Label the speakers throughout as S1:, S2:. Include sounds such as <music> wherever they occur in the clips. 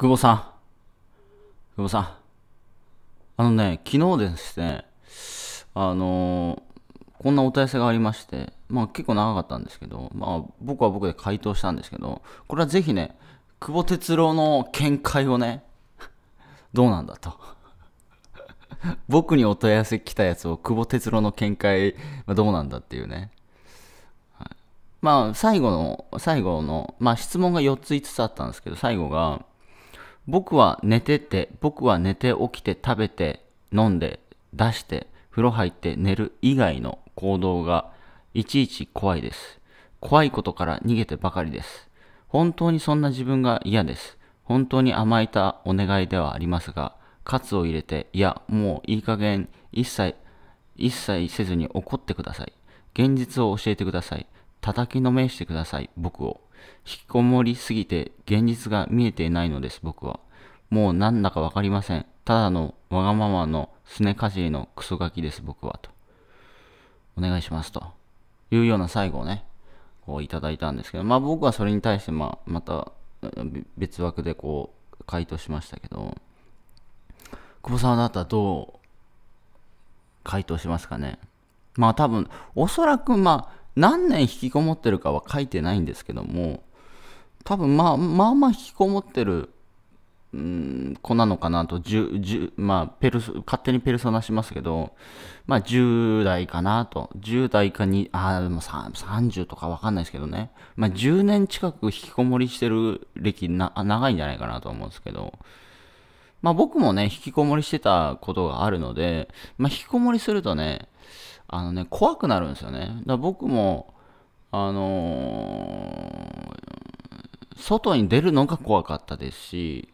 S1: 久保さん。久保さん。あのね、昨日ですね、あのー、こんなお問い合わせがありまして、まあ結構長かったんですけど、まあ僕は僕で回答したんですけど、これはぜひね、久保哲郎の見解をね、どうなんだと。僕にお問い合わせ来たやつを久保哲郎の見解はどうなんだっていうね。はい、まあ最後の、最後の、まあ質問が4つ5つあったんですけど、最後が、僕は寝てて、僕は寝て起きて食べて飲んで出して風呂入って寝る以外の行動がいちいち怖いです。怖いことから逃げてばかりです。本当にそんな自分が嫌です。本当に甘えたお願いではありますが、喝を入れて、いや、もういい加減、一切、一切せずに怒ってください。現実を教えてください。叩きのめしてください、僕を。引きこもりすぎて現実が見えていないのです、僕は。もうなんだかわかりません。ただのわがままのすねかじりのクソガキです、僕は。と。お願いします。というような最後をね、こういただいたんですけど、まあ僕はそれに対して、まあ、また別枠でこう回答しましたけど、久保さんだったらどう回答しますかねまあ多分、おそらくまあ、何年引きこもってるかは書いてないんですけども多分まあまあまあ引きこもってる、うん、子なのかなと10まあ、ペル勝手にペルソナしますけど、まあ、10代かなと10代かにあでも30とか分かんないですけどね、まあ、10年近く引きこもりしてる歴な長いんじゃないかなと思うんですけど。まあ僕もね、引きこもりしてたことがあるので、まあ引きこもりするとね、あのね、怖くなるんですよね。だ僕も、あのー、外に出るのが怖かったですし、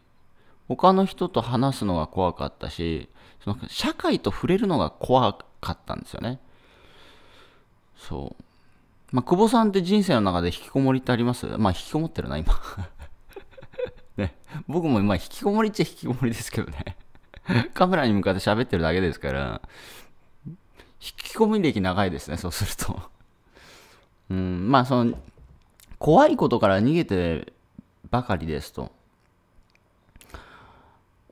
S1: 他の人と話すのが怖かったし、その社会と触れるのが怖かったんですよね。そう。まあ、久保さんって人生の中で引きこもりってありますまあ、引きこもってるな、今。<laughs> ね、僕も今、引きこもりっちゃ引きこもりですけどね。<laughs> カメラに向かって喋ってるだけですから、引き込み歴長いですね、そうすると <laughs> うん、まあその、怖いことから逃げてばかりですと。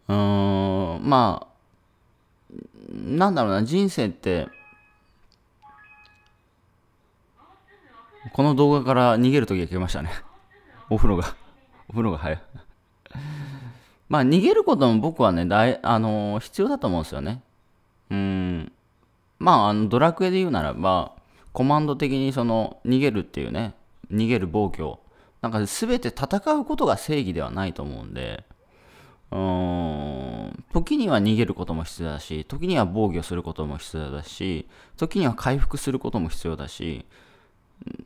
S1: うーん、まあ、なんだろうな、人生って、この動画から逃げるときが来ましたね。<laughs> お風呂が、<laughs> お風呂が早いまあ、逃げることも僕はね、だいあのー、必要だと思うんですよね。うん。まあ、あのドラクエで言うならば、コマンド的にその逃げるっていうね、逃げる暴挙、なんか全て戦うことが正義ではないと思うんで、うーん、時には逃げることも必要だし、時には防御することも必要だし、時には回復することも必要だし、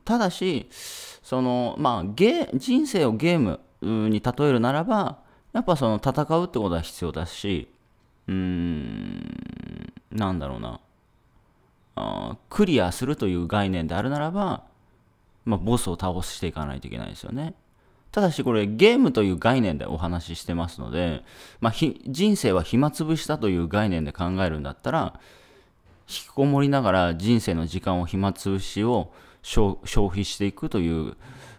S1: ただし、そのまあ、ゲ人生をゲームに例えるならば、やっぱその戦うってことは必要だし、うーん、なんだろうな。クリアするという概念であるならば、まあ、ボスを倒していかないといけないですよね。ただしこれゲームという概念でお話ししてますので、まあ、人生は暇つぶしだという概念で考えるんだったら引きこもりながら人生の時間を暇つぶしを消費していくとい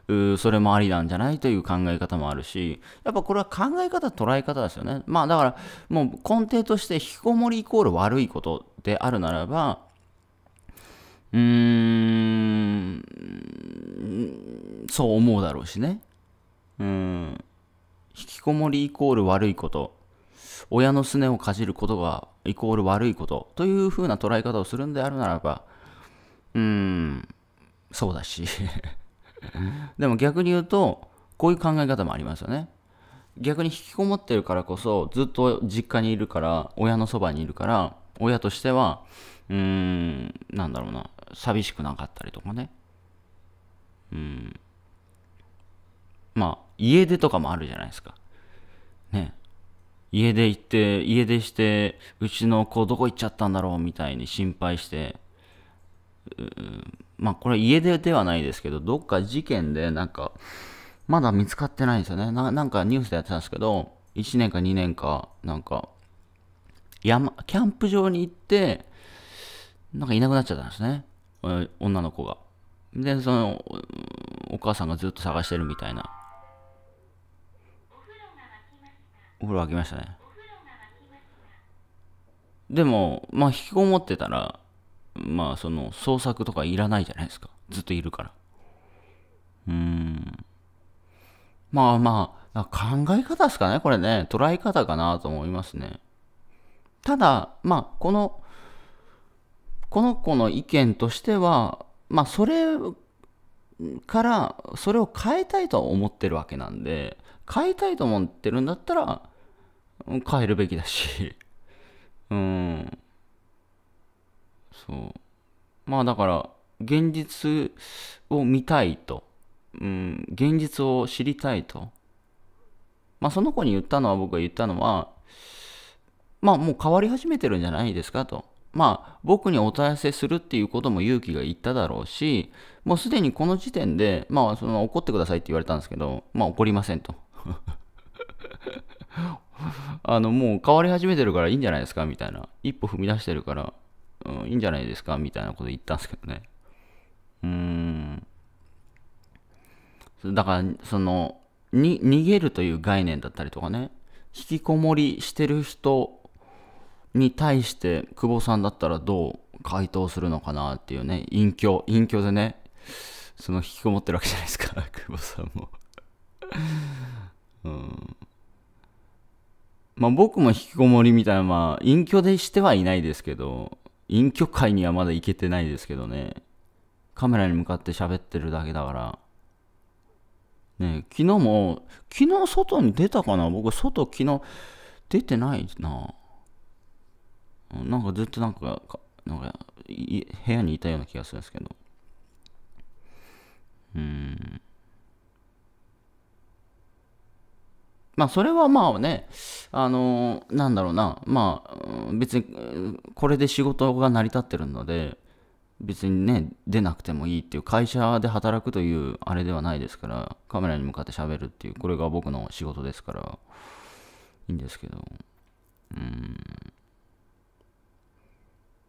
S1: うそれもありなんじゃないという考え方もあるしやっぱこれは考え方捉え方ですよねまあだからもう根底として引きこもりイコール悪いことであるならばうん、そう思うだろうしね。うん。引きこもりイコール悪いこと、親のすねをかじることがイコール悪いことというふうな捉え方をするんであるならば、うーん、そうだし。<laughs> でも逆に言うと、こういう考え方もありますよね。逆に引きこもってるからこそ、ずっと実家にいるから、親のそばにいるから、親としては、うーん、なんだろうな。寂しくなかったりとかね。うん。まあ、家出とかもあるじゃないですか。ね。家出行って、家出して、うちの子どこ行っちゃったんだろうみたいに心配して、まあこれ家出ではないですけど、どっか事件でなんか、まだ見つかってないんですよね。なんかニュースでやってたんですけど、1年か2年か、なんか、山、キャンプ場に行って、なんかいなくなっちゃったんですね。女の子が。で、その、お母さんがずっと探してるみたいな。お風呂沸きましたね。でも、まあ、引きこもってたら、まあ、その、捜索とかいらないじゃないですか。ずっといるから。うーん。まあまあ、考え方ですかね、これね。捉え方かなと思いますね。ただ、まあ、この、この子の意見としては、まあ、それから、それを変えたいと思ってるわけなんで、変えたいと思ってるんだったら、変えるべきだし、<laughs> うん。そう。まあだから、現実を見たいと。うん、現実を知りたいと。まあその子に言ったのは、僕が言ったのは、まあもう変わり始めてるんじゃないですかと。まあ、僕にお問い合わせするっていうことも勇気がいっただろうし、もうすでにこの時点で、まあ、その怒ってくださいって言われたんですけど、まあ、怒りませんと。<laughs> あの、もう変わり始めてるからいいんじゃないですかみたいな。一歩踏み出してるから、うん、いいんじゃないですかみたいなこと言ったんですけどね。うーん。だから、その、に、逃げるという概念だったりとかね、引きこもりしてる人に対して久保さんだったらどう回答するのかなっていうね、隠居、隠居でね、その引きこもってるわけじゃないですか、<laughs> 久保さんもうん。まあ僕も引きこもりみたいな、まあ隠居でしてはいないですけど、隠居会にはまだ行けてないですけどね、カメラに向かって喋ってるだけだから、ね、昨日も、昨日外に出たかな僕外昨日出てないな。なんかずっとなんか、なんか部屋にいたような気がするんですけど。うん。まあ、それはまあね、あのー、なんだろうな、まあ、別に、これで仕事が成り立ってるので、別にね、出なくてもいいっていう、会社で働くというあれではないですから、カメラに向かって喋るっていう、これが僕の仕事ですから、いいんですけど、うん。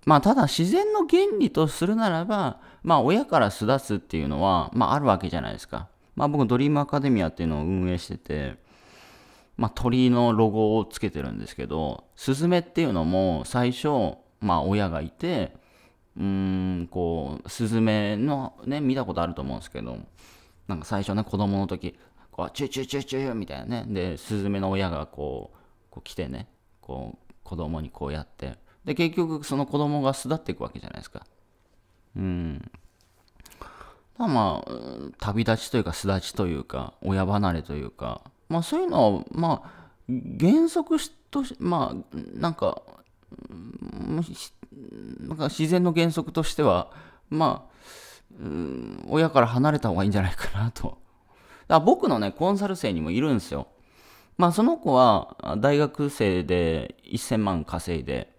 S1: まあ、ただ自然の原理とするならば、まあ、親から巣立つっていうのは、まあ、あるわけじゃないですか。まあ、僕、ドリームアカデミアっていうのを運営してて、まあ、鳥のロゴをつけてるんですけど、スズメっていうのも最初、まあ、親がいて、うーん、こう、スズメの、ね、見たことあると思うんですけど、なんか最初ね、子供の時、こう、チュチュチュチュみたいなね、で、スズメの親がこう、こう来てね、こう、子供にこうやって、で結局その子供が巣立っていくわけじゃないですかうんまあ旅立ちというか巣立ちというか親離れというかまあそういうのはまあ原則としまあなんかなんか自然の原則としてはまあ親から離れた方がいいんじゃないかなとだ僕のねコンサル生にもいるんですよまあその子は大学生で1000万稼いで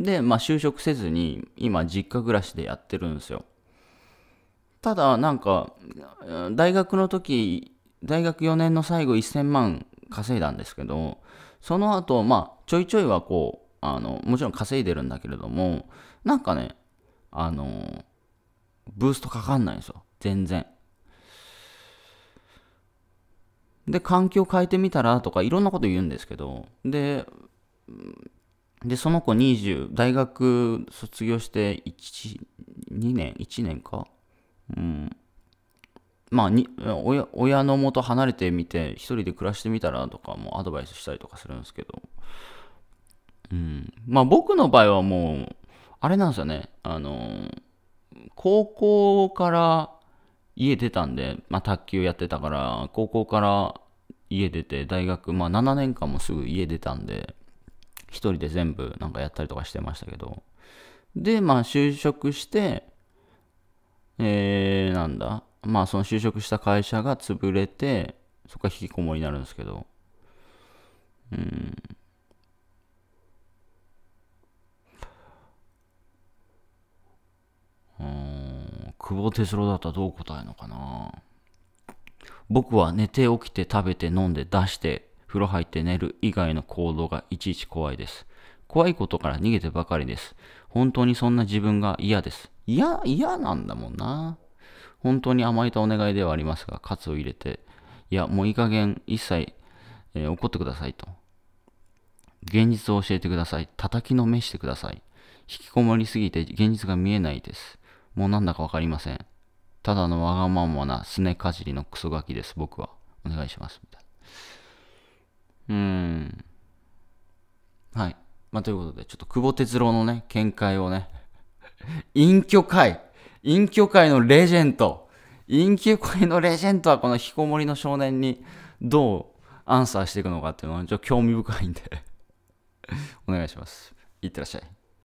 S1: で、まあ、就職せずに、今、実家暮らしでやってるんですよ。ただ、なんか、大学の時、大学4年の最後1000万稼いだんですけど、その後、まあ、ちょいちょいはこう、あの、もちろん稼いでるんだけれども、なんかね、あの、ブーストかかんないんですよ。全然。で、環境変えてみたらとか、いろんなこと言うんですけど、で、で、その子20、大学卒業して1、2年 ?1 年かうん。まあに親、のもと離れてみて、一人で暮らしてみたらとかもアドバイスしたりとかするんですけど。うん。まあ僕の場合はもう、あれなんですよね。あの、高校から家出たんで、まあ卓球やってたから、高校から家出て、大学、まあ7年間もすぐ家出たんで、一人で全部なんかやったりとかしてましたけど。で、まあ就職して、えー、なんだ。まあその就職した会社が潰れて、そこが引きこもりになるんですけど。うん。うん、久保哲郎だったらどう答えるのかな僕は寝て起きて食べて飲んで出して風呂入って寝る以外の行動がいちいち怖いです。怖いことから逃げてばかりです。本当にそんな自分が嫌です。嫌、嫌なんだもんな。本当に甘えたお願いではありますが、喝を入れて、いや、もういい加減一切、えー、怒ってくださいと。現実を教えてください。叩きのめしてください。引きこもりすぎて現実が見えないです。もうなんだかわかりません。ただのわがままなすねかじりのクソガキです、僕は。お願いします。みたいなうん。はい。まあ、ということで、ちょっと久保哲郎のね、見解をね、<laughs> 隠居会、隠居会のレジェンド、隠居会のレジェンドはこの引きこもりの少年にどうアンサーしていくのかっていうのは、ちょっと興味深いんで <laughs> お願いします。いってらっしゃい。